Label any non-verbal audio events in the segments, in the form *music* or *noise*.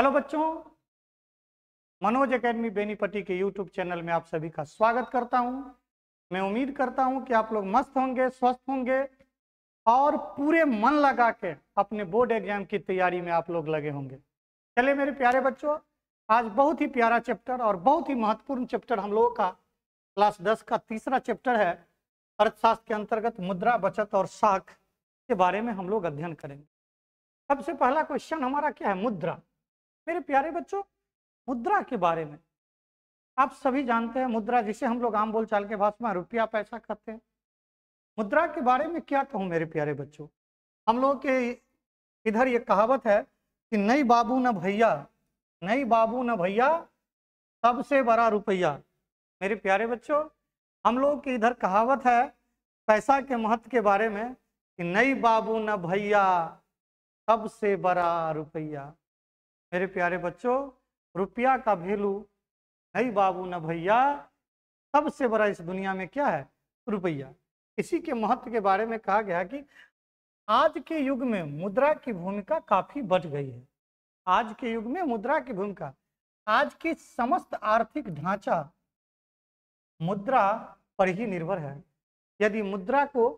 hello बच्चों Manoj academy Benipatti के YouTube channel में आप सभी का स्वागत करता हूं मैं उम्मीद करता हूं कि आप लोग मस्त होंगे स्वस्थ होंगे और पूरे मन लगा के अपने बोर्ड एग्जाम की तैयारी में आप लोग लगे होंगे चले मेरे प्यारे बच्चों आज बहुत ही प्यारा चैप्टर और बहुत ही महत्वपूर्ण चैप्टर हम लोगों का क्लास दस का तीसरा चैप्टर है अर्थशास्त्र के अंतर्गत मुद्रा बचत और साख के बारे में हम लोग अध्ययन करेंगे सबसे पहला क्वेश्चन हमारा क्या है मुद्रा मेरे प्यारे बच्चों मुद्रा के बारे में आप सभी जानते हैं मुद्रा जिसे हम लोग आम बोलचाल के भाषा में रुपया पैसा कहते हैं मुद्रा के बारे में क्या कहूँ मेरे प्यारे बच्चों हम लोग के इधर ये कहावत है कि नई बाबू न भैया नई बाबू न भैया सबसे बड़ा रुपया मेरे प्यारे बच्चों हम लोग के इधर कहावत है पैसा के महत्व के बारे में कि नई बाबू न भैया सबसे बड़ा रुपया मेरे प्यारे बच्चों रुपया का वैल्यू नहीं बाबू न भैया सबसे बड़ा इस दुनिया में क्या है रुपया इसी के महत्व के बारे में कहा गया कि आज के युग में मुद्रा की भूमिका काफी बढ़ गई है आज के युग में मुद्रा की भूमिका आज की समस्त आर्थिक ढांचा मुद्रा पर ही निर्भर है यदि मुद्रा को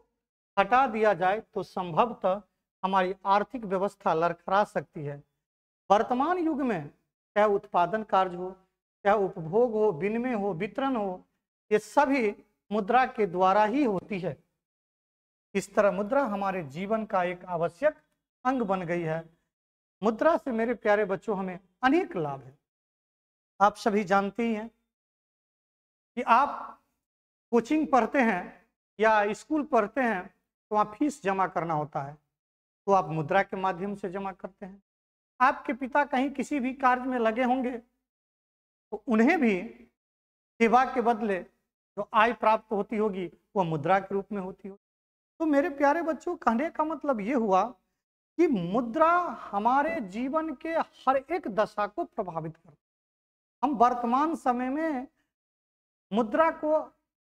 हटा दिया जाए तो संभवतः हमारी आर्थिक व्यवस्था लड़खड़ा सकती है वर्तमान युग में चाहे उत्पादन कार्य हो चाहे उपभोग हो विनिमय हो वितरण हो ये सभी मुद्रा के द्वारा ही होती है इस तरह मुद्रा हमारे जीवन का एक आवश्यक अंग बन गई है मुद्रा से मेरे प्यारे बच्चों हमें अनेक लाभ है आप सभी जानते ही हैं कि आप कोचिंग पढ़ते हैं या स्कूल पढ़ते हैं तो वहाँ फीस जमा करना होता है तो आप मुद्रा के माध्यम से जमा करते हैं आपके पिता कहीं किसी भी कार्य में लगे होंगे तो उन्हें भी सेवा के बदले जो आय प्राप्त होती होगी वह मुद्रा के रूप में होती होगी तो मेरे प्यारे बच्चों कहने का मतलब ये हुआ कि मुद्रा हमारे जीवन के हर एक दशा को प्रभावित करती हम वर्तमान समय में मुद्रा को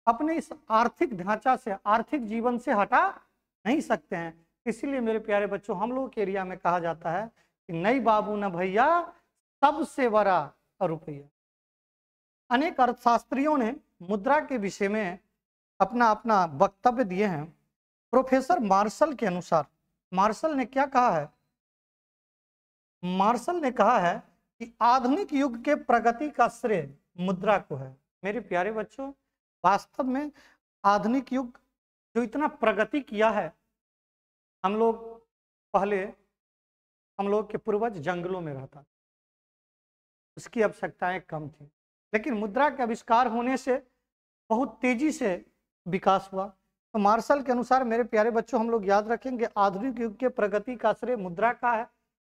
अपने इस आर्थिक ढांचा से आर्थिक जीवन से हटा नहीं सकते हैं इसीलिए मेरे प्यारे बच्चों हम लोग के एरिया में कहा जाता है नहीं बाबू न भैया सबसे बड़ा रुपया अनेक अर्थशास्त्रियों ने मुद्रा के विषय में अपना अपना वक्तव्य दिए हैं प्रोफेसर मार्शल के अनुसार मार्शल ने क्या कहा है मार्शल ने कहा है कि आधुनिक युग के प्रगति का श्रेय मुद्रा को है मेरे प्यारे बच्चों वास्तव में आधुनिक युग जो इतना प्रगति किया है हम लोग पहले हम लोग के पूर्वज जंगलों में रहता था उसकी आवश्यकताएं कम थी लेकिन मुद्रा के आविष्कार होने से बहुत तेजी से विकास हुआ तो मार्शल के अनुसार मेरे प्यारे बच्चों हम लोग याद रखेंगे आधुनिक युग के प्रगति का श्रेय मुद्रा का है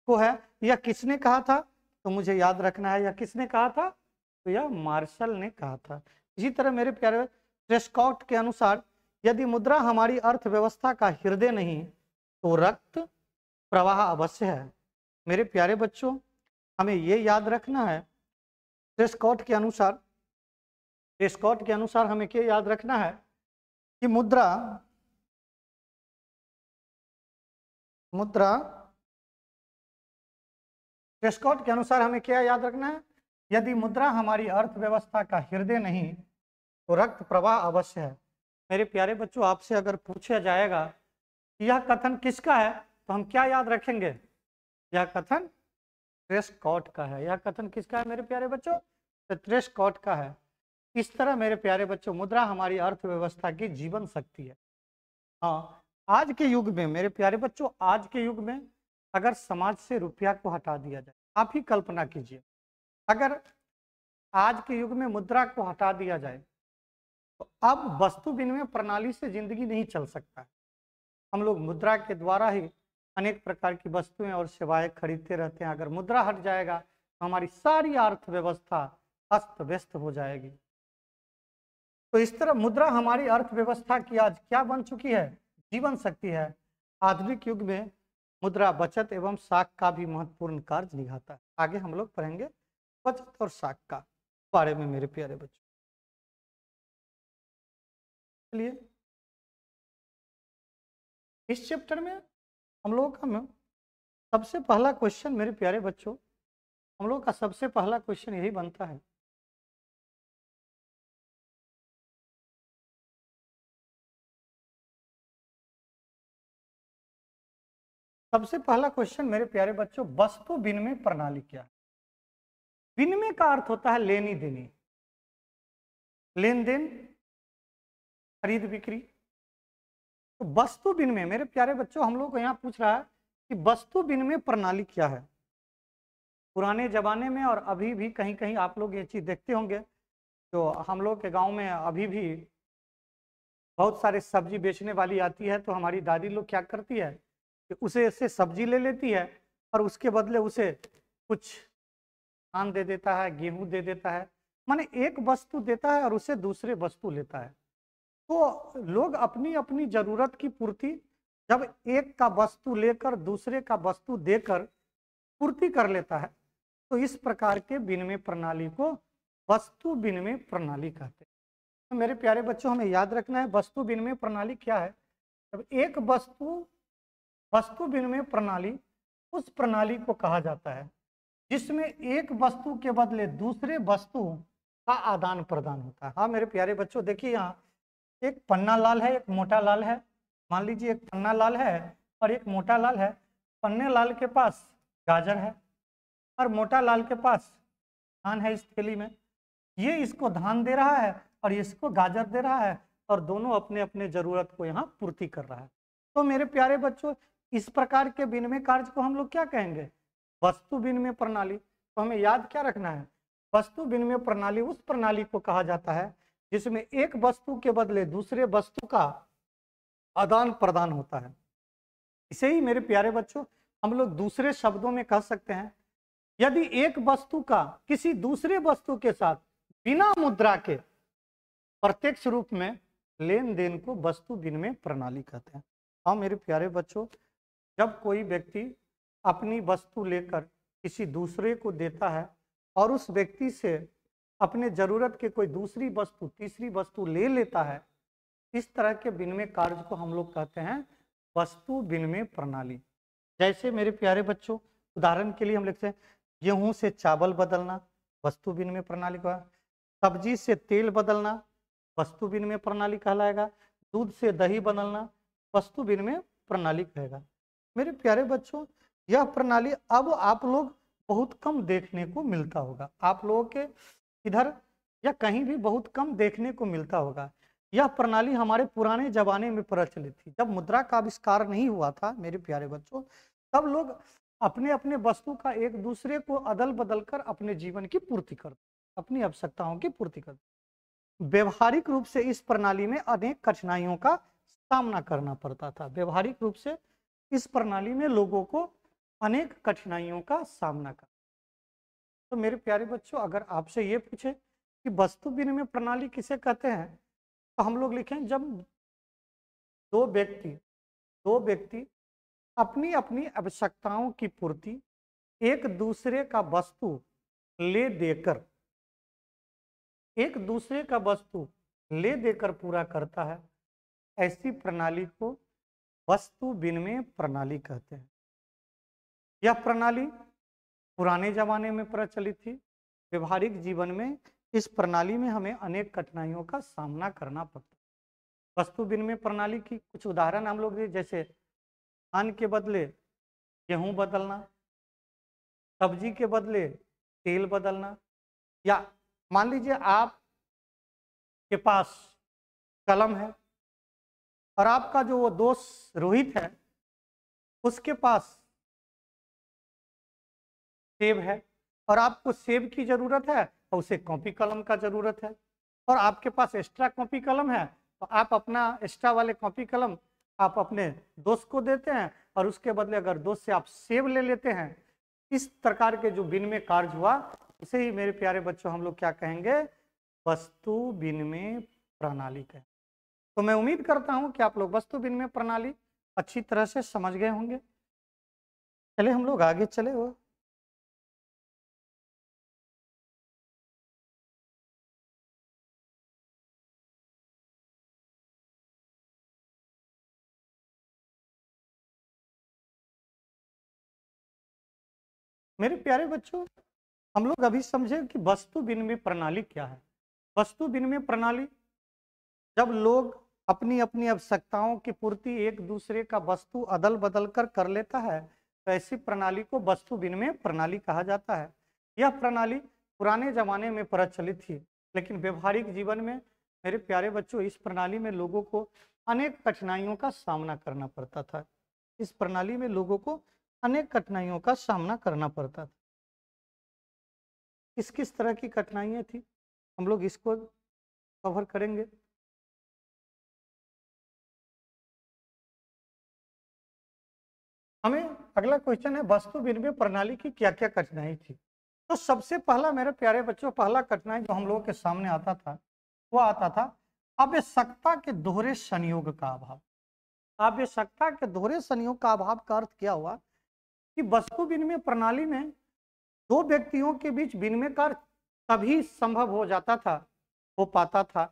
को है यह किसने कहा था तो मुझे याद रखना है यह किसने कहा था तो यह मार्शल ने कहा था इसी तरह मेरे प्यारे प्रेस्कॉट के अनुसार यदि मुद्रा हमारी अर्थव्यवस्था का हृदय नहीं तो रक्त प्रवाह अवश्य है मेरे प्यारे बच्चों हमें ये याद रखना है स्कॉट के अनुसार स्कॉट के अनुसार हमें क्या याद रखना है कि मुद्रा मुद्रा स्कॉट के अनुसार हमें क्या याद रखना है यदि मुद्रा हमारी अर्थव्यवस्था का हृदय नहीं तो रक्त प्रवाह अवश्य है मेरे प्यारे बच्चों आपसे अगर पूछा जाएगा कि यह कथन किसका है तो हम क्या याद रखेंगे यह कथन ट्रेस्कॉट का है यह कथन किसका है मेरे प्यारे बच्चों तो ट्रेस्कॉट का है इस तरह मेरे प्यारे बच्चों मुद्रा हमारी अर्थव्यवस्था की जीवन शक्ति है हाँ आज के युग में मेरे प्यारे बच्चों आज के युग में अगर समाज से रुपया को हटा दिया जाए आप ही कल्पना कीजिए अगर आज के युग में मुद्रा को हटा दिया जाए तो अब वस्तु विनिमय प्रणाली से जिंदगी नहीं चल सकता हम लोग मुद्रा के द्वारा ही अनेक प्रकार की वस्तुएं और सेवाएं खरीदते रहते हैं अगर मुद्रा हट जाएगा तो हमारी सारी अर्थव्यवस्था अस्त व्यस्त हो जाएगी तो इस तरह मुद्रा हमारी अर्थव्यवस्था की आज क्या बन चुकी है जीवन शक्ति है आधुनिक युग में मुद्रा बचत एवं साख का भी महत्वपूर्ण कार्य निभाता है आगे हम लोग पढ़ेंगे बचत और साख का बारे में मेरे प्यारे बच्चों चलिए इस चैप्टर में हम लोगों का सबसे पहला क्वेश्चन मेरे प्यारे बच्चों हम लोगों का सबसे पहला क्वेश्चन यही बनता है सबसे पहला क्वेश्चन मेरे प्यारे बच्चों वस्तु विनिमय प्रणाली क्या है विनिमय का अर्थ होता है लेनी देनी लेन देन खरीद बिक्री तो वस्तु विनिमय मेरे प्यारे बच्चों हम लोग को यहाँ पूछ रहा है कि वस्तु विनिमय प्रणाली क्या है पुराने जमाने में और अभी भी कहीं कहीं आप लोग ये चीज देखते होंगे तो हम लोग के गांव में अभी भी बहुत सारे सब्जी बेचने वाली आती है तो हमारी दादी लोग क्या करती है कि उसे से सब्जी ले लेती है और उसके बदले उसे कुछ धान दे देता है गेहूं दे देता है माने एक वस्तु देता है और उसे दूसरे वस्तु लेता है तो लोग अपनी अपनी जरूरत की पूर्ति जब एक का वस्तु लेकर दूसरे का वस्तु देकर पूर्ति कर लेता है तो इस प्रकार के विनिमय प्रणाली को वस्तु विनिमय प्रणाली कहते हैं तो मेरे प्यारे बच्चों हमें याद रखना है वस्तु विनिमय प्रणाली क्या है जब एक वस्तु वस्तु विनिमय प्रणाली उस प्रणाली को कहा जाता है जिसमें एक वस्तु के बदले दूसरे वस्तु का आदान प्रदान होता है हाँ मेरे प्यारे बच्चों देखिए यहाँ एक पन्ना लाल है एक मोटा लाल है मान लीजिए एक पन्ना लाल है और एक मोटा लाल है पन्ने लाल के पास गाजर है और मोटा लाल के पास धान है इस थैली में ये इसको धान दे रहा है और इसको गाजर दे रहा है और दोनों अपने अपने जरूरत को यहाँ पूर्ति कर रहा है तो मेरे प्यारे बच्चों इस प्रकार के विनिमय कार्य को हम लोग क्या कहेंगे वस्तु विनिमय प्रणाली तो हमें याद क्या रखना है वस्तु विनिमय प्रणाली उस प्रणाली को कहा जाता है जिसमें एक वस्तु के बदले दूसरे वस्तु का आदान प्रदान होता है इसे ही मेरे प्यारे बच्चों हम लोग दूसरे शब्दों में कह सकते हैं यदि एक वस्तु का किसी दूसरे वस्तु के साथ बिना मुद्रा के प्रत्यक्ष रूप में लेन देन को वस्तु विनिमय प्रणाली कहते हैं हाँ मेरे प्यारे बच्चों जब कोई व्यक्ति अपनी वस्तु लेकर किसी दूसरे को देता है और उस व्यक्ति से अपने जरूरत के कोई दूसरी वस्तु तीसरी वस्तु ले लेता है इस तरह के विनिमय कार्य को हम लोग कहते हैं वस्तु विनिमय प्रणाली जैसे मेरे प्यारे बच्चों उदाहरण के लिए हम लिखते हैं गेहूं से चावल बदलना वस्तु विनिमय प्रणाली का सब्जी से तेल बदलना वस्तु विनिमय प्रणाली कहलाएगा दूध से दही बदलना वस्तु विनिमय प्रणाली कहेगा मेरे प्यारे बच्चों यह प्रणाली अब आप लोग बहुत कम देखने को मिलता होगा आप लोगों के इधर या कहीं भी बहुत कम देखने को मिलता होगा यह प्रणाली हमारे पुराने जमाने में प्रचलित थी जब मुद्रा का आविष्कार नहीं हुआ था मेरे प्यारे बच्चों तब लोग अपने अपने वस्तु का एक दूसरे को अदल बदल कर अपने जीवन की पूर्ति करते अपनी आवश्यकताओं की पूर्ति करते व्यवहारिक रूप से इस प्रणाली में अनेक कठिनाइयों का सामना करना पड़ता था व्यवहारिक रूप से इस प्रणाली में लोगों को अनेक कठिनाइयों का सामना कर तो मेरे प्यारे बच्चों अगर आपसे ये पूछे कि वस्तु विनिमय प्रणाली किसे कहते हैं तो हम लोग लिखें जब दो व्यक्ति दो व्यक्ति अपनी अपनी आवश्यकताओं की पूर्ति एक दूसरे का वस्तु ले देकर एक दूसरे का वस्तु ले देकर पूरा करता है ऐसी प्रणाली को वस्तु विनिमय प्रणाली कहते हैं यह प्रणाली पुराने जमाने में प्रचलित थी व्यवहारिक जीवन में इस प्रणाली में हमें अनेक कठिनाइयों का सामना करना पड़ता वस्तु विनिमय प्रणाली की कुछ उदाहरण हम लोग दिए जैसे धान के बदले गेहूँ बदलना सब्जी के बदले तेल बदलना या मान लीजिए आप के पास कलम है और आपका जो वो दोस्त रोहित है उसके पास सेव है और आपको सेव की ज़रूरत है और उसे कॉपी कलम का ज़रूरत है और आपके पास एक्स्ट्रा कॉपी कलम है तो आप अपना एक्स्ट्रा वाले कॉपी कलम आप अपने दोस्त को देते हैं और उसके बदले अगर दोस्त से आप सेव ले लेते हैं इस प्रकार के जो बिन में कार्य हुआ उसे ही मेरे प्यारे बच्चों हम लोग क्या कहेंगे वस्तु बिन में प्रणाली कहें तो मैं उम्मीद करता हूं कि आप लोग वस्तु में प्रणाली अच्छी तरह से समझ गए होंगे चले हम लोग आगे चले हुआ मेरे प्यारे बच्चों हम लोग अभी समझे कि वस्तु विनिमय प्रणाली क्या है वस्तु विनिमय प्रणाली जब लोग अपनी अपनी आवश्यकताओं की पूर्ति एक दूसरे का वस्तु अदल बदल कर कर लेता है तो ऐसी प्रणाली को वस्तु विनिमय प्रणाली कहा जाता है यह प्रणाली पुराने जमाने में प्रचलित थी लेकिन व्यवहारिक जीवन में मेरे प्यारे बच्चों इस प्रणाली में लोगों को अनेक कठिनाइयों का सामना करना पड़ता था इस प्रणाली में लोगों को अनेक कठिनाइयों का सामना करना पड़ता था किस किस तरह की कठिनाइयाँ थी हम लोग इसको कवर करेंगे हमें अगला क्वेश्चन है वस्तु विनिमय प्रणाली की क्या क्या कठिनाई थी तो सबसे पहला मेरे प्यारे बच्चों पहला कठिनाई जो हम लोगों के सामने आता था वो आता था आवश्यकता के दोहरे संयोग का अभाव आवश्यकता के दोहरे संयोग का अभाव का अर्थ क्या हुआ कि वस्तु विनिमय प्रणाली में दो व्यक्तियों के बीच विनिमय कार्य तभी संभव हो जाता था हो पाता था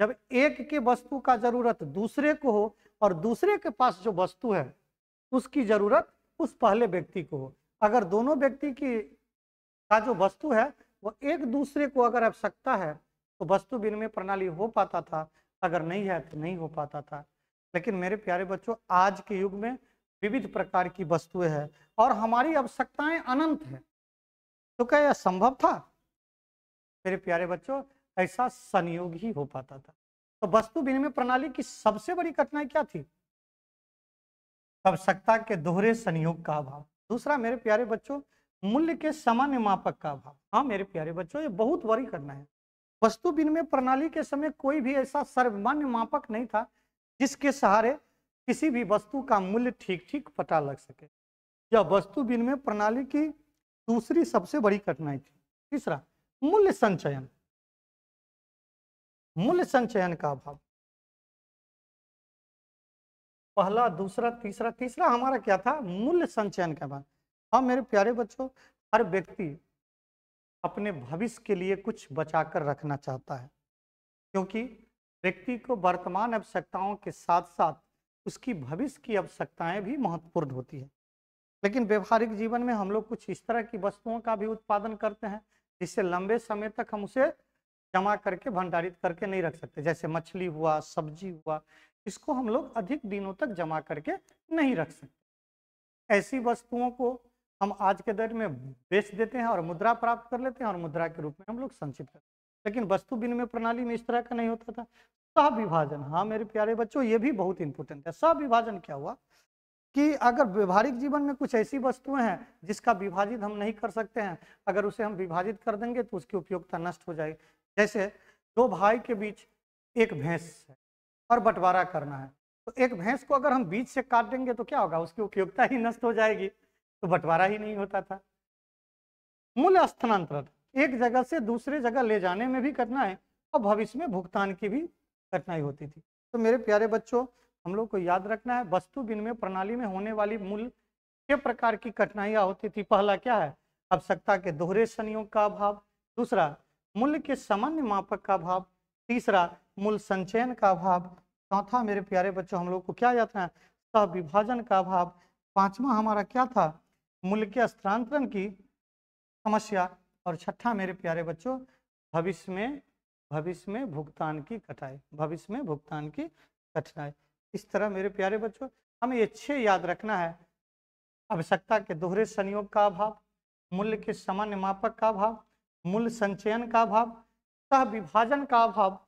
जब एक के वस्तु का जरूरत दूसरे को हो और दूसरे के पास जो वस्तु है उसकी जरूरत उस पहले व्यक्ति को हो अगर दोनों व्यक्ति की का जो वस्तु है वो एक दूसरे को अगर आवश्यकता है तो वस्तु विनिमय प्रणाली हो पाता था अगर नहीं है तो नहीं हो पाता था लेकिन मेरे प्यारे बच्चों आज के युग में विविध प्रकार की वस्तुएं हैं और हमारी आवश्यकताएं अनंत हैं तो क्या यह संभव था मेरे प्यारे बच्चों ऐसा संयोग ही हो पाता था तो वस्तु विनिमय प्रणाली की सबसे बड़ी कठिनाई क्या थी आवश्यकता के दोहरे संयोग का अभाव दूसरा मेरे प्यारे बच्चों मूल्य के सामान्य मापक का अभाव हाँ मेरे प्यारे बच्चों ये बहुत बड़ी करना है वस्तु विनिमय प्रणाली के समय कोई भी ऐसा सर्वमान्य मापक नहीं था जिसके सहारे किसी भी वस्तु का मूल्य ठीक ठीक पता लग सके यह वस्तु विनिमय प्रणाली की दूसरी सबसे बड़ी कठिनाई थी तीसरा मूल्य संचयन मूल्य संचयन का अभाव पहला दूसरा तीसरा तीसरा हमारा क्या था मूल्य संचयन का अभाव हाँ मेरे प्यारे बच्चों हर व्यक्ति अपने भविष्य के लिए कुछ बचाकर रखना चाहता है क्योंकि व्यक्ति को वर्तमान आवश्यकताओं के साथ साथ उसकी भविष्य की आवश्यकताएं भी महत्वपूर्ण होती है लेकिन व्यवहारिक जीवन में हम लोग कुछ इस तरह की वस्तुओं का भी उत्पादन करते हैं जिससे लंबे समय तक हम उसे जमा करके भंडारित करके नहीं रख सकते जैसे मछली हुआ सब्जी हुआ इसको हम लोग अधिक दिनों तक जमा करके नहीं रख सकते ऐसी वस्तुओं को हम आज के दर में बेच देते हैं और मुद्रा प्राप्त कर लेते हैं और मुद्रा के रूप में हम लोग संचित करते हैं लेकिन वस्तु विनिमय प्रणाली में इस तरह का नहीं होता था सविभाजन हाँ मेरे प्यारे बच्चों ये भी बहुत इंपॉर्टेंट है सविभाजन क्या हुआ कि अगर व्यवहारिक जीवन में कुछ ऐसी वस्तुएं हैं जिसका विभाजित हम नहीं कर सकते हैं अगर उसे हम विभाजित कर देंगे तो उसकी उपयोगिता नष्ट हो जाएगी जैसे दो भाई के बीच एक भैंस है और बंटवारा करना है तो एक भैंस को अगर हम बीच से काट देंगे तो क्या होगा उसकी उपयोगिता ही नष्ट हो जाएगी तो बंटवारा ही नहीं होता था मूल्य स्थानांतरण एक जगह से दूसरे जगह ले जाने में भी करना है और भविष्य में भुगतान की भी कठिनाई होती थी तो मेरे प्यारे बच्चों हम लोग को याद रखना है वस्तु विनिमय प्रणाली में होने वाली मूल के प्रकार की कठिनाइयाँ होती थी पहला क्या है आवश्यकता के दोहरे संयोग का अभाव दूसरा मूल्य के सामान्य मापक का अभाव तीसरा मूल संचयन का अभाव चौथा मेरे प्यारे बच्चों हम लोग को क्या याद है सह विभाजन का अभाव पांचवा हमारा क्या था मूल्य के स्थानांतरण की समस्या और छठा मेरे प्यारे बच्चों भविष्य में भविष्य में भुगतान की कठिनाई भविष्य में भुगतान की कठिनाई इस तरह मेरे प्यारे बच्चों हमें ये याद रखना है आवश्यकता के दोहरे संयोग का अभाव मूल्य के सामान्य मापक का अभाव मूल्य संचयन का अभाव सह विभाजन का अभाव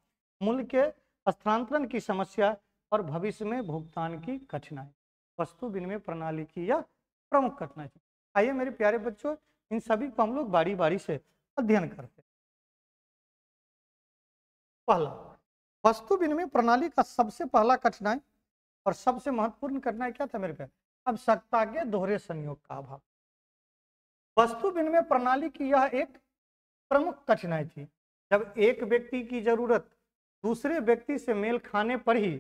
मूल्य के स्थानांतरण की समस्या और भविष्य में भुगतान की कठिनाई वस्तु विनिमय प्रणाली की यह प्रमुख कठिनाई आइए मेरे प्यारे बच्चों इन सभी को हम लोग बारी बारी से अध्ययन करते पहला वस्तु विनिमय प्रणाली का सबसे पहला कठिनाई और सबसे महत्वपूर्ण कठिनाई क्या था मेरे अब सत्ता के दोहरे संयोग का अभाव वस्तु विनिमय प्रणाली की यह एक प्रमुख कठिनाई थी जब एक व्यक्ति की जरूरत दूसरे व्यक्ति से मेल खाने पर ही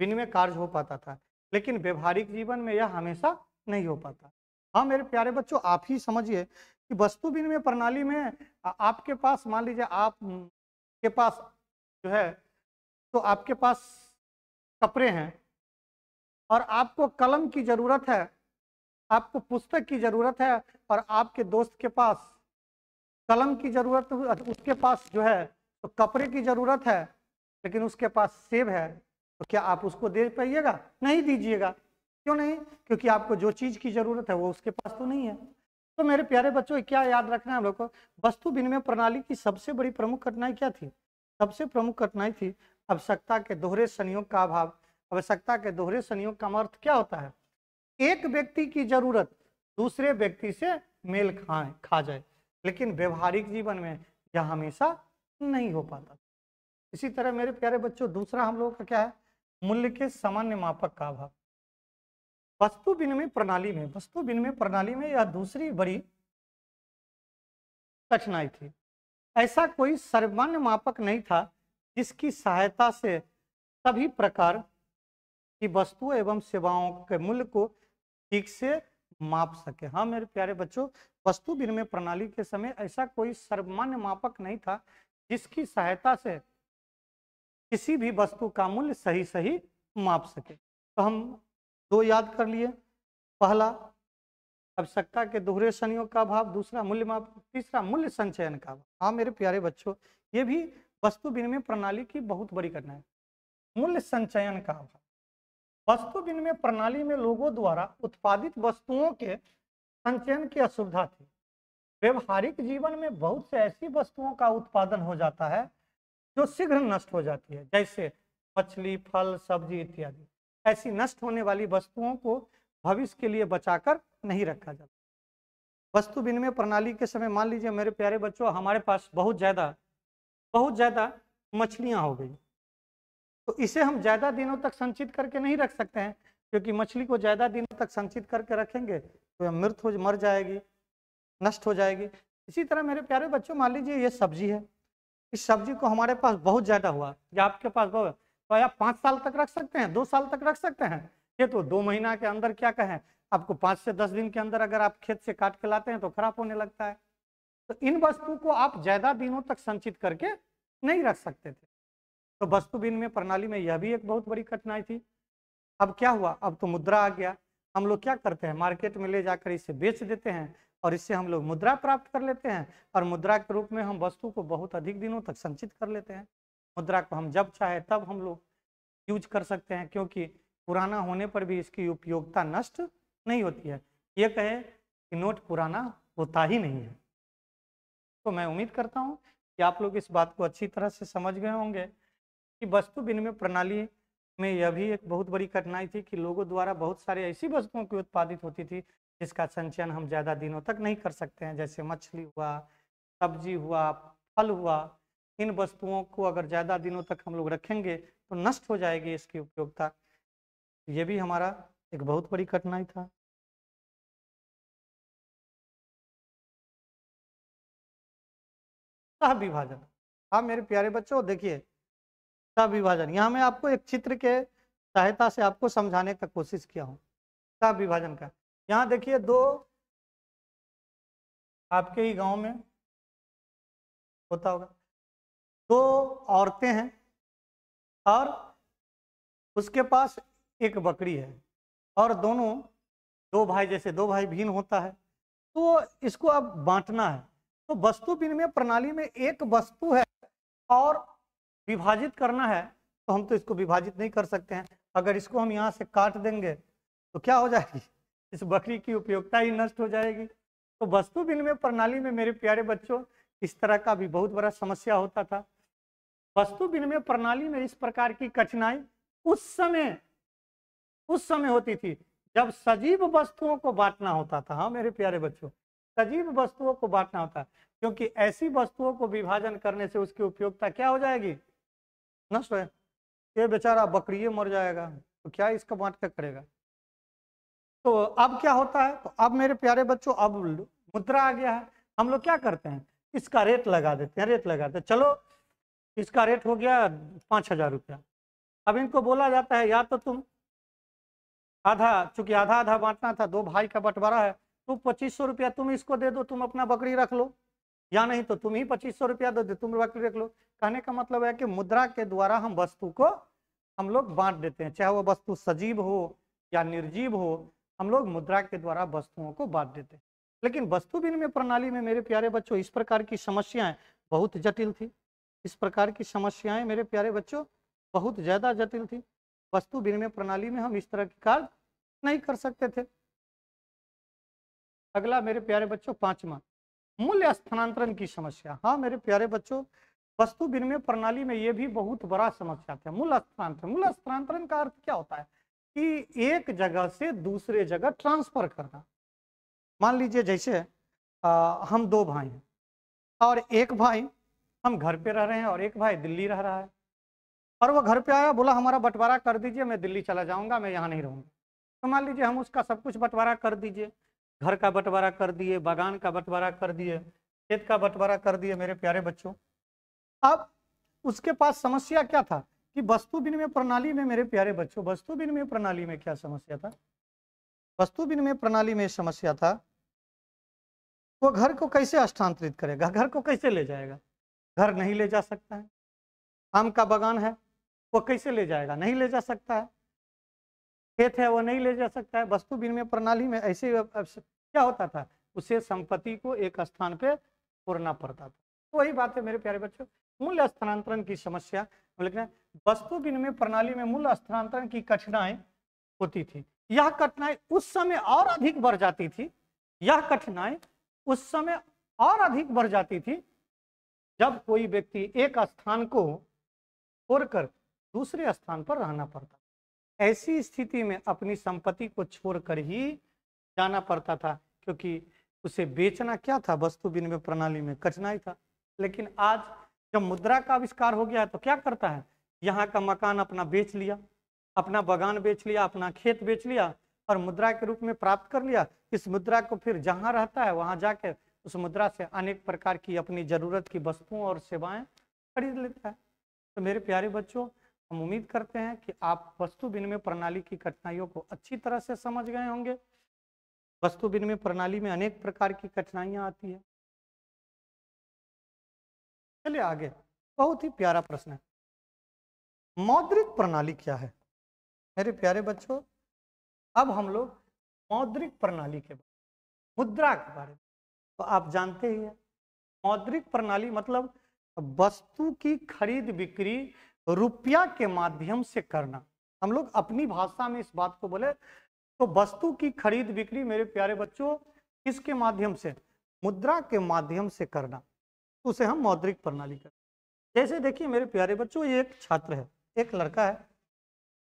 विनिमय कार्य हो पाता था लेकिन व्यवहारिक जीवन में यह हमेशा नहीं हो पाता हाँ मेरे प्यारे बच्चों आप ही समझिए कि वस्तु विनिमय प्रणाली में आपके पास मान लीजिए आप के पास जो है तो आपके पास कपड़े हैं और आपको कलम की ज़रूरत है आपको पुस्तक की ज़रूरत है और आपके दोस्त के पास कलम की ज़रूरत उसके पास जो है तो कपड़े की ज़रूरत है लेकिन उसके पास सेब है तो क्या आप उसको दे पाइएगा नहीं दीजिएगा क्यों नहीं क्योंकि आपको जो चीज़ की ज़रूरत है वो उसके पास तो नहीं है तो मेरे प्यारे बच्चों क्या याद रखना है हम लोग को वस्तु विनिमय प्रणाली की सबसे बड़ी प्रमुख कठिनाई क्या थी सबसे प्रमुख कठिनाई थी आवश्यकता के दोहरे संयोग का अभाव आवश्यकता के दोहरे संयोग का अर्थ क्या होता है एक व्यक्ति की जरूरत दूसरे व्यक्ति से मेल खाए खा जाए लेकिन व्यवहारिक जीवन में यह हमेशा नहीं हो पाता इसी तरह मेरे प्यारे बच्चों दूसरा हम लोगों का क्या है मूल्य के सामान्य मापक का अभाव वस्तु विनिमय प्रणाली में वस्तु विनिमय प्रणाली में यह दूसरी बड़ी कठिनाई थी ऐसा कोई सर्वमान्य मापक नहीं था जिसकी सहायता से सभी प्रकार की वस्तु एवं सेवाओं के मूल्य को ठीक से माप सके हाँ मेरे प्यारे बच्चों वस्तु विनिमय प्रणाली के समय ऐसा कोई सर्वमान्य मापक नहीं था जिसकी सहायता से किसी भी वस्तु का मूल्य सही सही माप सके तो हम दो याद कर लिए पहला आवश्यकता के दोहरे संयोग का अभाव दूसरा मूल्य माप तीसरा मूल्य संचयन का अभाव हाँ मेरे प्यारे बच्चों ये भी वस्तु विनिमय प्रणाली की बहुत बड़ी घटना है मूल्य संचयन का अभाव वस्तु विनिमय प्रणाली में लोगों द्वारा उत्पादित वस्तुओं के संचयन की असुविधा थी व्यवहारिक जीवन में बहुत से ऐसी वस्तुओं का उत्पादन हो जाता है जो शीघ्र नष्ट हो जाती है जैसे मछली फल सब्जी इत्यादि ऐसी नष्ट होने वाली वस्तुओं को भविष्य के लिए बचाकर नहीं रखा जाता वस्तु विनिमय प्रणाली के समय मान लीजिए मेरे प्यारे बच्चों हमारे पास बहुत ज़्यादा बहुत ज़्यादा मछलियाँ हो गई तो इसे हम ज़्यादा दिनों तक संचित करके नहीं रख सकते हैं क्योंकि मछली को ज़्यादा दिनों तक संचित करके रखेंगे तो यह मृत हो मर जाएगी नष्ट हो जाएगी इसी तरह मेरे प्यारे बच्चों मान लीजिए ये सब्जी है इस सब्जी को हमारे पास बहुत ज़्यादा हुआ या आपके पास बहुत तो आप पाँच साल तक रख सकते हैं दो साल तक रख सकते हैं ये तो दो महीना के अंदर क्या कहें आपको पाँच से दस दिन के अंदर अगर आप खेत से काट के लाते हैं तो खराब होने लगता है तो इन वस्तु को आप ज्यादा दिनों तक संचित करके नहीं रख सकते थे तो वस्तु विनिमय प्रणाली में यह भी एक बहुत बड़ी कठिनाई थी अब क्या हुआ अब तो मुद्रा आ गया हम लोग क्या करते हैं मार्केट में ले जाकर इसे बेच देते हैं और इससे हम लोग मुद्रा प्राप्त कर लेते हैं और मुद्रा के रूप में हम वस्तु को बहुत अधिक दिनों तक संचित कर लेते हैं मुद्रा को हम जब चाहे तब हम लोग यूज कर सकते हैं क्योंकि पुराना होने पर भी इसकी उपयोगिता नष्ट नहीं होती है ये कहे कि नोट पुराना होता ही नहीं है तो मैं उम्मीद करता हूँ कि आप लोग इस बात को अच्छी तरह से समझ गए होंगे कि वस्तु विनिमय प्रणाली में यह भी एक बहुत बड़ी कठिनाई थी कि लोगों द्वारा बहुत सारी ऐसी वस्तुओं की उत्पादित होती थी जिसका संचयन हम ज़्यादा दिनों तक नहीं कर सकते हैं जैसे मछली हुआ सब्जी हुआ फल हुआ इन वस्तुओं को अगर ज़्यादा दिनों तक हम लोग रखेंगे तो नष्ट हो जाएगी इसकी उपयोगिता ये भी हमारा एक बहुत बड़ी कठिनाई था विभाजन हाँ मेरे प्यारे बच्चों देखिए विभाजन यहाँ मैं आपको एक चित्र के सहायता से आपको समझाने का कोशिश किया सह विभाजन का यहाँ देखिए दो आपके ही गांव में होता होगा दो औरतें हैं और उसके पास एक बकरी है और दोनों दो भाई जैसे दो भाई भीन होता है तो इसको अब बांटना है तो वस्तु विनिमय प्रणाली में एक वस्तु है और विभाजित करना है तो हम तो इसको विभाजित नहीं कर सकते हैं अगर इसको हम यहाँ से काट देंगे तो क्या हो जाएगी इस बकरी की उपयोगिता ही नष्ट हो जाएगी तो वस्तु विनिमय प्रणाली में मेरे प्यारे बच्चों इस तरह का भी बहुत बड़ा समस्या होता था वस्तु विनिमय प्रणाली में इस प्रकार की कठिनाई उस समय उस समय होती थी जब सजीव वस्तुओं को बांटना होता था हाँ मेरे प्यारे बच्चों सजीव वस्तुओं को बांटना होता है क्योंकि ऐसी वस्तुओं को विभाजन करने से उसकी उपयोगिता क्या हो जाएगी नष्ट ये बेचारा बकरिए मर जाएगा तो क्या इसका बांट कर करेगा तो अब क्या होता है तो अब मेरे प्यारे बच्चों अब मुद्रा आ गया है हम लोग क्या करते हैं इसका रेट लगा देते हैं रेट लगा देते हैं चलो इसका रेट हो गया पाँच हजार रुपया अब इनको बोला जाता है या तो तुम आधा चूंकि आधा आधा बांटना था दो भाई का बंटवारा है तो पच्चीस सौ रुपया तुम इसको दे दो तुम अपना बकरी रख लो या नहीं तो तुम ही पच्चीस सौ रुपया दे दो तुम बकरी रख लो कहने का मतलब है कि मुद्रा के द्वारा हम वस्तु को हम लोग बांट देते हैं चाहे वो वस्तु सजीव हो या निर्जीव हो हम लोग मुद्रा के द्वारा वस्तुओं को बांट देते हैं लेकिन वस्तु विनिमय प्रणाली में मेरे प्यारे बच्चों इस प्रकार की समस्याएं बहुत जटिल थी इस प्रकार की समस्याएं मेरे प्यारे बच्चों बहुत ज़्यादा जटिल थी वस्तु विनिमय प्रणाली में हम इस तरह के कार्य नहीं कर सकते थे अगला मेरे प्यारे बच्चों पांचवा मूल्य स्थानांतरण की समस्या हाँ मेरे प्यारे बच्चों वस्तु विनिमय प्रणाली में ये भी बहुत बड़ा समस्या था मूल स्थानांतरण मूल स्थानांतरण का अर्थ क्या होता है कि एक जगह से दूसरे जगह ट्रांसफर करना मान लीजिए जैसे आ, हम दो भाई हैं और एक भाई हम घर पे रह रहे हैं और एक भाई दिल्ली रह रहा है और वो घर पे आया बोला हमारा बंटवारा कर दीजिए मैं दिल्ली चला जाऊंगा मैं यहाँ नहीं रहूँगा तो मान लीजिए हम उसका सब कुछ बंटवारा कर दीजिए घर का बंटवारा कर दिए बागान का बंटवारा कर दिए खेत का बंटवारा कर दिए मेरे प्यारे बच्चों अब उसके पास समस्या क्या था कि वस्तु विनिमय प्रणाली में मेरे प्यारे बच्चों वस्तु विनिमय प्रणाली में क्या समस्या था वस्तु विनिमय प्रणाली में समस्या था वो घर को कैसे स्थानांतरित करेगा घर को कैसे ले जाएगा घर नहीं ले जा सकता है आम का बगान है वो कैसे ले जाएगा नहीं ले जा सकता है खेत है वो नहीं ले जा सकता है वस्तु विनिमय प्रणाली में ऐसे क्या होता था उसे संपत्ति को एक स्थान पे तोड़ना पड़ता था तो वही बात है मेरे प्यारे बच्चों मूल्य स्थानांतरण की समस्या लेकिन वस्तु विनिमय प्रणाली में मूल्य स्थानांतरण की कठिनाई होती थी यह कठिनाई उस समय और अधिक बढ़ जाती थी यह कठिनाई उस समय और अधिक बढ़ जाती थी जब कोई व्यक्ति एक स्थान को छोड़कर दूसरे स्थान पर रहना पड़ता ऐसी स्थिति में अपनी संपत्ति को छोड़कर ही जाना पड़ता था क्योंकि उसे बेचना क्या था वस्तु विनिमय प्रणाली में कठिनाई था लेकिन आज जब मुद्रा का आविष्कार हो गया है तो क्या करता है यहाँ का मकान अपना बेच लिया अपना बगान बेच लिया अपना खेत बेच लिया और मुद्रा के रूप में प्राप्त कर लिया इस मुद्रा को फिर जहाँ रहता है वहाँ जाकर उस मुद्रा से अनेक प्रकार की अपनी ज़रूरत की वस्तुओं और सेवाएं खरीद लेता है तो मेरे प्यारे बच्चों हम उम्मीद करते हैं कि आप वस्तु विनिमय प्रणाली की कठिनाइयों को अच्छी तरह से समझ गए होंगे वस्तु विनिमय प्रणाली में अनेक प्रकार की कठिनाइयां आती है चलिए आगे बहुत ही प्यारा प्रश्न है मौद्रिक प्रणाली क्या है मेरे प्यारे बच्चों अब हम लोग मौद्रिक प्रणाली के बारे में मुद्रा के बारे में तो आप जानते ही हैं मौद्रिक प्रणाली मतलब वस्तु की खरीद बिक्री रुपया के माध्यम से करना हम लोग अपनी भाषा में इस बात को बोले तो वस्तु की खरीद बिक्री मेरे प्यारे बच्चों किसके माध्यम से मुद्रा के माध्यम से करना उसे हम मौद्रिक प्रणाली करते जैसे देखिए मेरे प्यारे बच्चों ये एक छात्र है एक लड़का है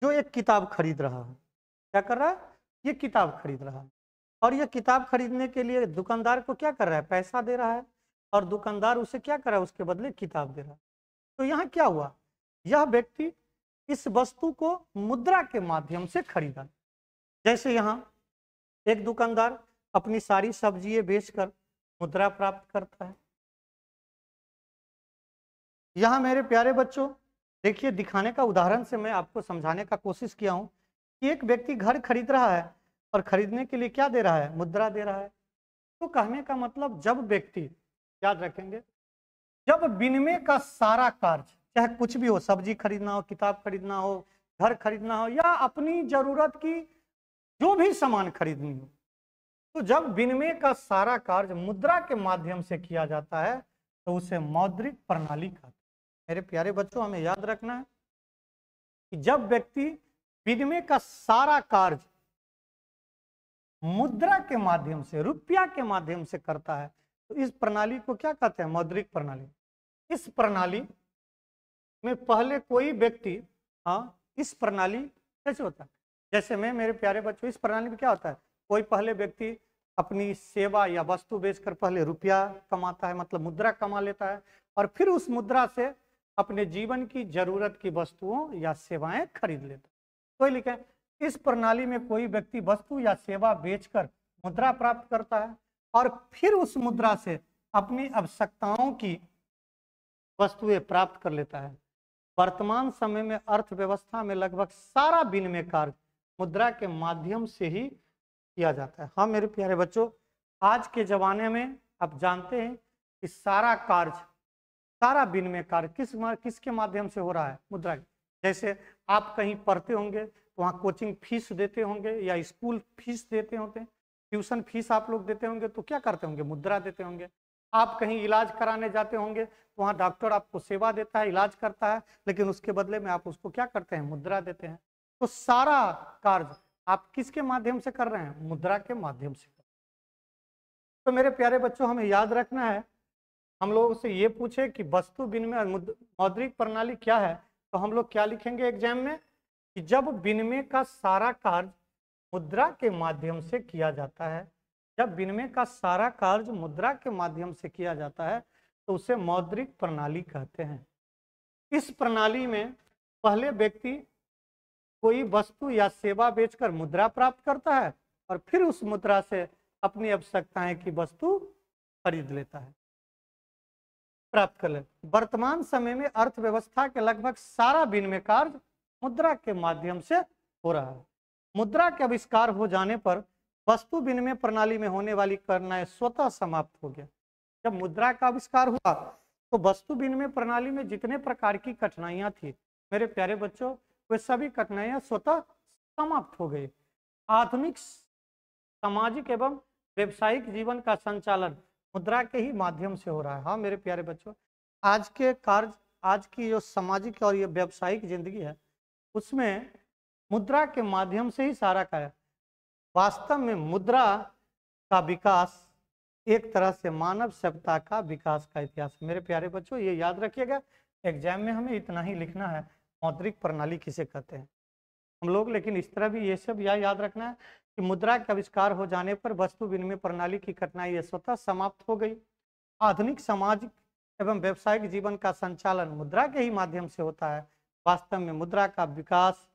जो एक किताब खरीद रहा है क्या कर रहा है ये किताब खरीद रहा है और यह किताब खरीदने के लिए दुकानदार को क्या कर रहा है पैसा दे रहा है और दुकानदार उसे क्या कर रहा है उसके बदले किताब दे रहा है तो यहाँ क्या हुआ यह व्यक्ति इस वस्तु को मुद्रा के माध्यम से खरीदा जैसे यहाँ एक दुकानदार अपनी सारी सब्जियां बेचकर मुद्रा प्राप्त करता है यहाँ मेरे प्यारे बच्चों देखिए दिखाने का उदाहरण से मैं आपको समझाने का कोशिश किया हूँ कि एक व्यक्ति घर खरीद रहा है और खरीदने के लिए क्या दे रहा है मुद्रा दे रहा है तो कहने का मतलब जब व्यक्ति याद रखेंगे जब विनिमय का सारा कार्य चाहे कुछ भी हो सब्जी खरीदना हो किताब खरीदना हो घर खरीदना हो या अपनी जरूरत की जो भी सामान खरीदनी हो तो जब विनिमय का सारा कार्य मुद्रा के माध्यम से किया जाता है तो उसे मौद्रिक प्रणाली कहते हैं मेरे प्यारे बच्चों हमें याद रखना है कि जब व्यक्ति विनिमय का सारा कार्य मुद्रा के माध्यम से रुपया के माध्यम से करता है तो इस प्रणाली को क्या कहते हैं मौद्रिक प्रणाली इस प्रणाली में पहले कोई व्यक्ति हाँ इस प्रणाली कैसे होता है जैसे मैं मेरे प्यारे बच्चों इस प्रणाली में क्या होता है कोई पहले व्यक्ति अपनी सेवा या वस्तु बेचकर पहले रुपया कमाता है मतलब मुद्रा कमा लेता है और फिर उस मुद्रा से अपने जीवन की जरूरत की वस्तुओं या सेवाएं खरीद लेता है कोई लिखे इस प्रणाली में कोई व्यक्ति वस्तु या सेवा बेचकर मुद्रा प्राप्त करता है और फिर उस मुद्रा से अपनी आवश्यकताओं की वस्तुएं प्राप्त कर लेता है वर्तमान समय में अर्थव्यवस्था में लगभग सारा विनिमय कार्य मुद्रा के माध्यम से ही किया जाता है हाँ मेरे प्यारे बच्चों आज के जमाने में आप जानते हैं कि सारा कार्य सारा विनिमय कार्य किस किसके माध्यम से हो रहा है मुद्रा जैसे आप कहीं पढ़ते होंगे तो वहाँ कोचिंग फीस देते होंगे या स्कूल फीस देते होते ट्यूशन फीस आप लोग देते होंगे तो क्या करते होंगे मुद्रा देते होंगे आप कहीं इलाज कराने जाते होंगे तो वहाँ डॉक्टर आपको सेवा देता है इलाज करता है लेकिन उसके बदले में आप उसको क्या करते हैं मुद्रा देते हैं तो सारा कार्य आप किसके माध्यम से कर रहे हैं मुद्रा के माध्यम से तो मेरे प्यारे बच्चों हमें याद रखना है हम लोगों से ये पूछे कि वस्तु विनिमय मौद्रिक प्रणाली क्या है तो हम लोग क्या लिखेंगे एग्जाम में कि जब विनिमय का सारा कार्य मुद्रा के माध्यम से किया जाता है जब विनिमय का सारा कार्य मुद्रा के माध्यम से किया जाता है तो उसे मौद्रिक प्रणाली कहते हैं इस प्रणाली में पहले व्यक्ति कोई वस्तु या सेवा बेचकर मुद्रा प्राप्त करता है और फिर उस मुद्रा से अपनी आवश्यकताएं की वस्तु खरीद लेता है प्राप्त कर ले वर्तमान समय में अर्थव्यवस्था के लगभग सारा विनिमय कार्य मुद्रा के माध्यम से हो रहा है मुद्रा के आविष्कार हो जाने पर वस्तु विनिमय प्रणाली में होने वाली करनाएं स्वतः समाप्त हो गया जब मुद्रा का आविष्कार हुआ तो वस्तु विनिमय प्रणाली में जितने प्रकार की कठिनाइयां थी मेरे प्यारे बच्चों वे सभी कठिनाइयां स्वतः समाप्त हो गई आधुनिक सामाजिक एवं व्यवसायिक जीवन का संचालन मुद्रा के ही माध्यम से हो रहा है हाँ मेरे प्यारे बच्चों आज के कार्य आज की जो सामाजिक और ये व्यावसायिक जिंदगी है उसमें मुद्रा के माध्यम से ही सारा कार्य वास्तव में मुद्रा का विकास एक तरह से मानव सभ्यता का विकास का इतिहास मेरे प्यारे बच्चों ये याद रखिएगा एग्जाम में हमें इतना ही लिखना है मौद्रिक प्रणाली किसे कहते हैं हम लोग लेकिन इस तरह भी ये सब यह याद रखना है कि मुद्रा के आविष्कार हो जाने पर वस्तु विनिमय प्रणाली की कठिनाई स्वतः समाप्त हो गई आधुनिक सामाजिक एवं व्यावसायिक जीवन का संचालन मुद्रा के ही माध्यम से होता है वास्तव में मुद्रा का विकास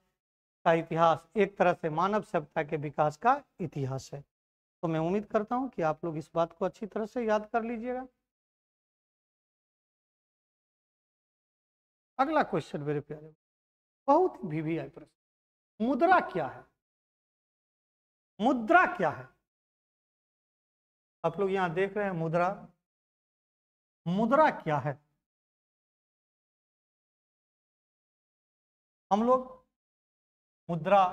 का इतिहास एक तरह से मानव सभ्यता के विकास का इतिहास है तो मैं उम्मीद करता हूं कि आप लोग इस बात को अच्छी तरह से याद कर लीजिएगा अगला क्वेश्चन मेरे प्यारे बहुत ही वीवीआई प्रश्न मुद्रा क्या है मुद्रा क्या है आप लोग यहां देख रहे हैं मुद्रा मुद्रा क्या है हम लोग मुद्रा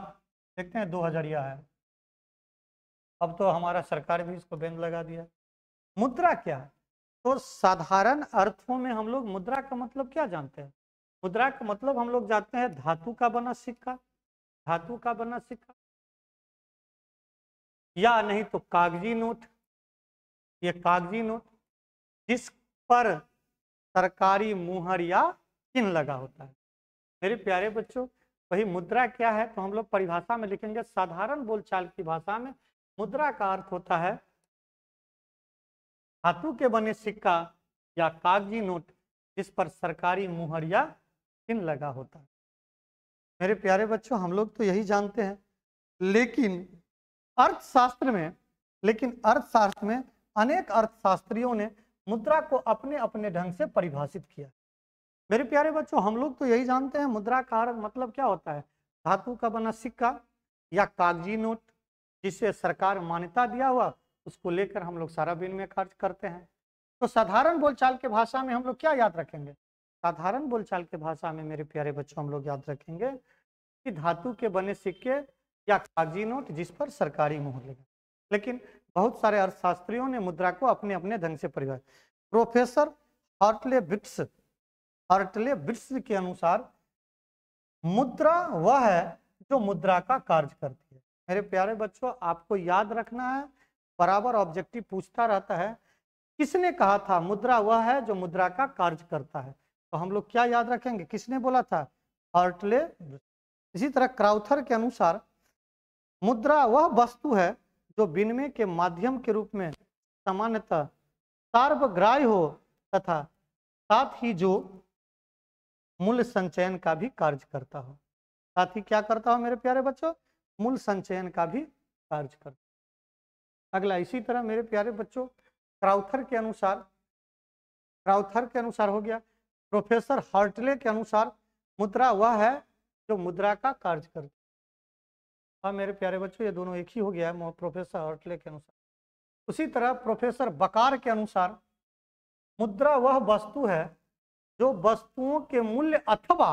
देखते हैं दो हजरिया है अब तो हमारा सरकार भी इसको बैन लगा दिया मुद्रा क्या है तो साधारण अर्थों में हम लोग मुद्रा का मतलब क्या जानते हैं मुद्रा का मतलब हम लोग जानते हैं धातु का बना सिक्का धातु का बना सिक्का या नहीं तो कागजी नोट ये कागजी नोट जिस पर सरकारी मुहर या चिन्ह लगा होता है मेरे प्यारे बच्चों वही मुद्रा क्या है तो हम लोग परिभाषा में लिखेंगे साधारण बोलचाल की भाषा में मुद्रा का अर्थ होता है धातु के बने सिक्का या कागजी नोट जिस पर सरकारी मुहर या चिन्ह लगा होता है मेरे प्यारे बच्चों हम लोग तो यही जानते हैं लेकिन अर्थशास्त्र में लेकिन अर्थशास्त्र में अनेक अर्थशास्त्रियों ने मुद्रा को अपने अपने ढंग से परिभाषित किया मेरे प्यारे बच्चों हम लोग तो यही जानते हैं मुद्रा कारक मतलब क्या होता है धातु का बना सिक्का या कागजी नोट जिसे सरकार मान्यता दिया हुआ उसको लेकर हम लोग सारा में खर्च करते हैं तो साधारण बोलचाल के भाषा में हम लोग क्या याद रखेंगे साधारण बोलचाल के भाषा में मेरे प्यारे बच्चों हम लोग याद रखेंगे कि धातु के बने सिक्के या कागजी नोट जिस पर सरकारी मोहर लगा लेकिन बहुत सारे अर्थशास्त्रियों ने मुद्रा को अपने अपने ढंग से परिभाषित प्रोफेसर हॉर्टले बिट्स हर्टले विश्व के अनुसार मुद्रा वह है जो मुद्रा का कार्य करती है मेरे प्यारे बच्चों आपको याद रखना है बराबर ऑब्जेक्टिव पूछता रहता है किसने कहा था मुद्रा वह है जो मुद्रा का कार्य करता है तो हम लोग क्या याद रखेंगे किसने बोला था हर्टले इसी तरह क्राउथर के अनुसार मुद्रा वह वस्तु है जो विनिमय के माध्यम के रूप में सामान्यतः सार्वग्राह्य हो तथा साथ ही जो मूल्य संचयन का भी कार्य करता हो साथ ही क्या करता हो मेरे प्यारे बच्चों मूल संचयन का भी कार्य करता अगला इसी तरह मेरे प्यारे बच्चों क्राउथर के अनुसार क्राउथर के अनुसार हो गया प्रोफेसर हार्टले के अनुसार मुद्रा वह है जो मुद्रा का कार्य करता हाँ मेरे प्यारे बच्चों ये दोनों एक ही हो गया है प्रोफेसर हर्टले के अनुसार उसी तरह प्रोफेसर बकार के अनुसार मुद्रा वह वस्तु है जो वस्तुओं के मूल्य अथवा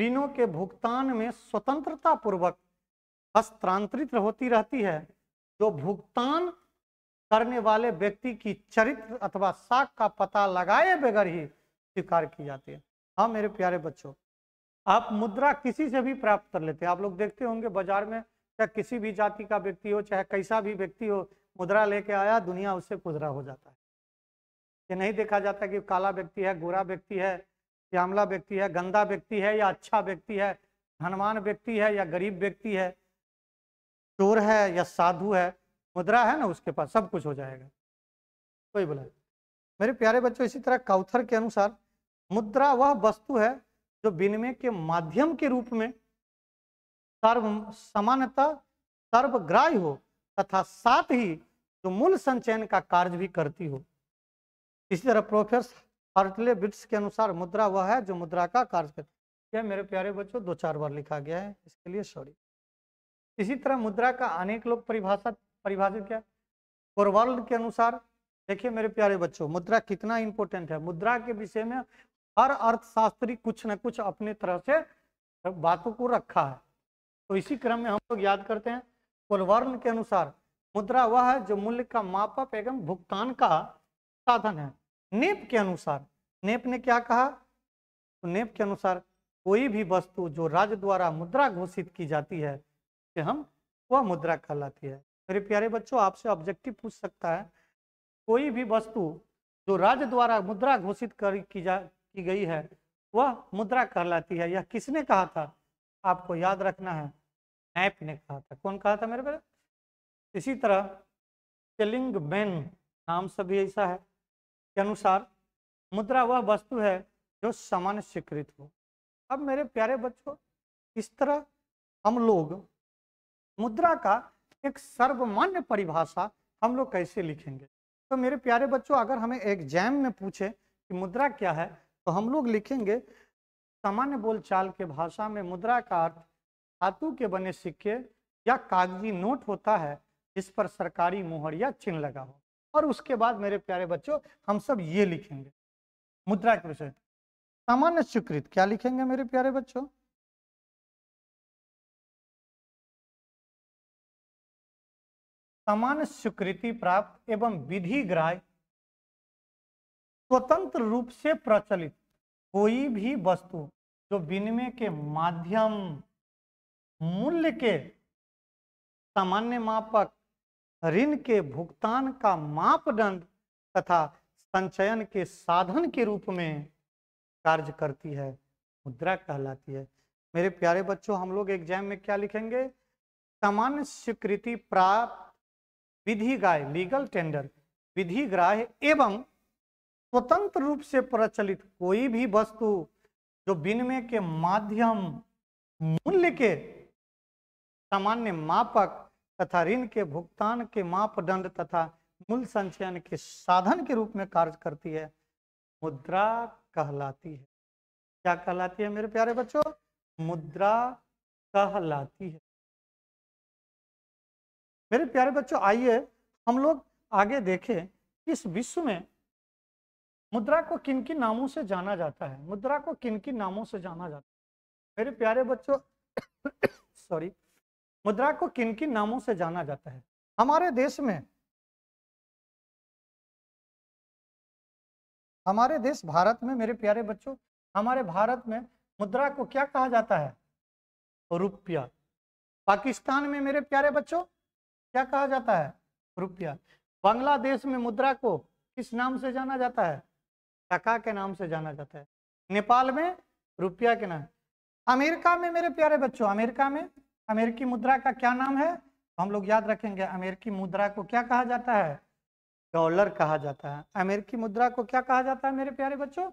ऋणों के भुगतान में स्वतंत्रता पूर्वक हस्तांतरित होती रहती है जो भुगतान करने वाले व्यक्ति की चरित्र अथवा साख का पता लगाए बगैर ही स्वीकार की जाती है हाँ मेरे प्यारे बच्चों आप मुद्रा किसी से भी प्राप्त कर लेते हैं आप लोग देखते होंगे बाजार में चाहे किसी भी जाति का व्यक्ति हो चाहे कैसा भी व्यक्ति हो मुद्रा लेके आया दुनिया उससे खुदरा हो जाता है ये नहीं देखा जाता कि काला व्यक्ति है गोरा व्यक्ति है श्यामला व्यक्ति है गंदा व्यक्ति है या अच्छा व्यक्ति है धनवान व्यक्ति है या गरीब व्यक्ति है चोर है या साधु है मुद्रा है ना उसके पास सब कुछ हो जाएगा कोई बोला मेरे प्यारे बच्चों इसी तरह काउथर के अनुसार मुद्रा वह वस्तु है जो विनिमय के माध्यम के रूप में सर्व समानता सर्वग्राह्य हो तथा साथ ही जो मूल संचयन का कार्य भी करती हो इसी तरह प्रोफेसर हार्टले बिट्स के अनुसार मुद्रा वह है जो मुद्रा का कार्य करती है मेरे प्यारे बच्चों दो चार बार लिखा गया है इसके लिए सॉरी इसी तरह मुद्रा का अनेक लोग परिभाषा परिभाषित किया कोरवर्ल्ड के अनुसार देखिए मेरे प्यारे बच्चों मुद्रा कितना इंपॉर्टेंट है मुद्रा के विषय में हर अर्थशास्त्री कुछ न कुछ अपने तरह से बातों को रखा है तो इसी क्रम में हम लोग याद करते हैं कोलवर्न के अनुसार मुद्रा वह है जो मूल्य का मापक एवं भुगतान का साधन है नेप के अनुसार नेप ने क्या कहा तो नेप के अनुसार कोई भी वस्तु जो राज्य द्वारा मुद्रा घोषित की जाती है कि हम वह मुद्रा कहलाती है मेरे प्यारे बच्चों आपसे ऑब्जेक्टिव पूछ सकता है कोई भी वस्तु जो राज्य द्वारा मुद्रा घोषित कर की जा की गई है वह मुद्रा कहलाती है यह किसने कहा था आपको याद रखना है नेप ने कहा था कौन कहा था मेरे बेटे इसी तरह चलिंग बेन नाम से भी ऐसा है के अनुसार मुद्रा वह वस्तु है जो सामान्य स्वीकृत हो अब मेरे प्यारे बच्चों इस तरह हम लोग मुद्रा का एक सर्वमान्य परिभाषा हम लोग कैसे लिखेंगे तो मेरे प्यारे बच्चों अगर हमें एग्जाम में पूछे कि मुद्रा क्या है तो हम लोग लिखेंगे सामान्य बोलचाल के भाषा में मुद्रा का अर्थ धातु के बने सिक्के या कागजी नोट होता है जिस पर सरकारी मोहर या चिन्ह लगा हो और उसके बाद मेरे प्यारे बच्चों हम सब ये लिखेंगे मुद्रा के विषय सामान्य स्वीकृत क्या लिखेंगे मेरे प्यारे बच्चों सामान्य स्वीकृति प्राप्त एवं विधि ग्राह्य स्वतंत्र रूप से प्रचलित कोई भी वस्तु जो विनिमय के माध्यम मूल्य के सामान्य मापक ऋण के भुगतान का मापदंड तथा संचयन के साधन के रूप में कार्य करती है मुद्रा कहलाती है मेरे प्यारे बच्चों हम लोग एग्जाम में क्या लिखेंगे सामान्य स्वीकृति प्राप्त विधि विधिग्राह लीगल टेंडर विधि ग्राह एवं स्वतंत्र रूप से प्रचलित कोई भी वस्तु जो विनिमय के माध्यम मूल्य के सामान्य मापक तथा ऋण के भुगतान के मापदंड तथा मूल संचयन के साधन के रूप में कार्य करती है मुद्रा कहलाती है क्या कहलाती है मेरे प्यारे बच्चों मुद्रा कहलाती है मेरे प्यारे बच्चों आइए हम लोग आगे देखें इस विश्व में मुद्रा को किन किन नामों से जाना जाता है मुद्रा को किन किन नामों से जाना जाता है मेरे प्यारे बच्चों सॉरी *coughs* मुद्रा को किन किन नामों से जाना जाता है हमारे देश में हमारे देश भारत में मेरे प्यारे बच्चों हमारे भारत में मुद्रा को क्या कहा जाता है रुपया पाकिस्तान में मेरे प्यारे बच्चों क्या कहा जाता है रुपया बांग्लादेश में मुद्रा को किस नाम से जाना जाता है टका के नाम से जाना जाता है नेपाल में रुपया के नाम अमेरिका में मेरे प्यारे बच्चों अमेरिका में अमेरिकी मुद्रा का क्या नाम है तो हम लोग याद रखेंगे अमेरिकी मुद्रा को क्या कहा जाता है डॉलर कहा जाता है अमेरिकी मुद्रा को क्या कहा जाता है मेरे प्यारे बच्चों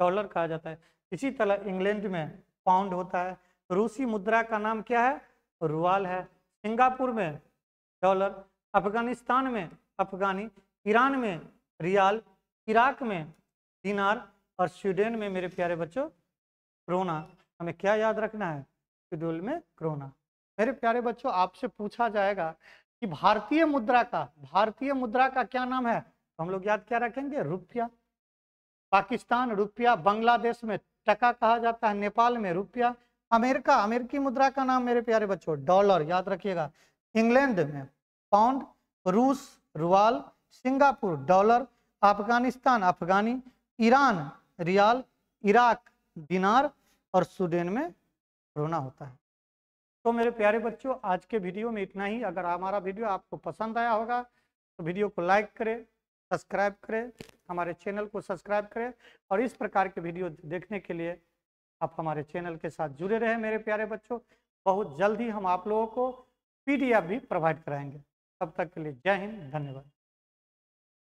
डॉलर कहा जाता है इसी तरह इंग्लैंड में पाउंड होता है रूसी मुद्रा का नाम क्या है रुआल है सिंगापुर में डॉलर अफगानिस्तान में अफगानी ईरान में रियाल इराक में दिनार और स्वीडन में मेरे प्यारे बच्चों क्रोना हमें क्या याद रखना है शेड्यूल में क्रोना मेरे प्यारे बच्चों आपसे पूछा जाएगा कि भारतीय मुद्रा का भारतीय मुद्रा का क्या नाम है तो हम लोग याद क्या रखेंगे रुपया पाकिस्तान रुपया बांग्लादेश में टका कहा जाता है नेपाल में रुपया अमेरिका अमेरिकी मुद्रा का नाम मेरे प्यारे बच्चों डॉलर याद रखिएगा इंग्लैंड में पाउंड रूस रुवाल Singapore dollar Afghanistan afghani Iran rial Iraq dinar और सूडेन में रोना होता है तो मेरे प्यारे बच्चों आज के वीडियो में इतना ही अगर हमारा वीडियो आपको पसंद आया होगा तो वीडियो को लाइक करें सब्सक्राइब करें हमारे चैनल को सब्सक्राइब करें और इस प्रकार के वीडियो देखने के लिए आप हमारे चैनल के साथ जुड़े रहें मेरे प्यारे बच्चों बहुत जल्द ही हम आप लोगों को पीडीएफ भी प्रोवाइड कराएंगे तब तक के लिए जय हिंद धन्यवाद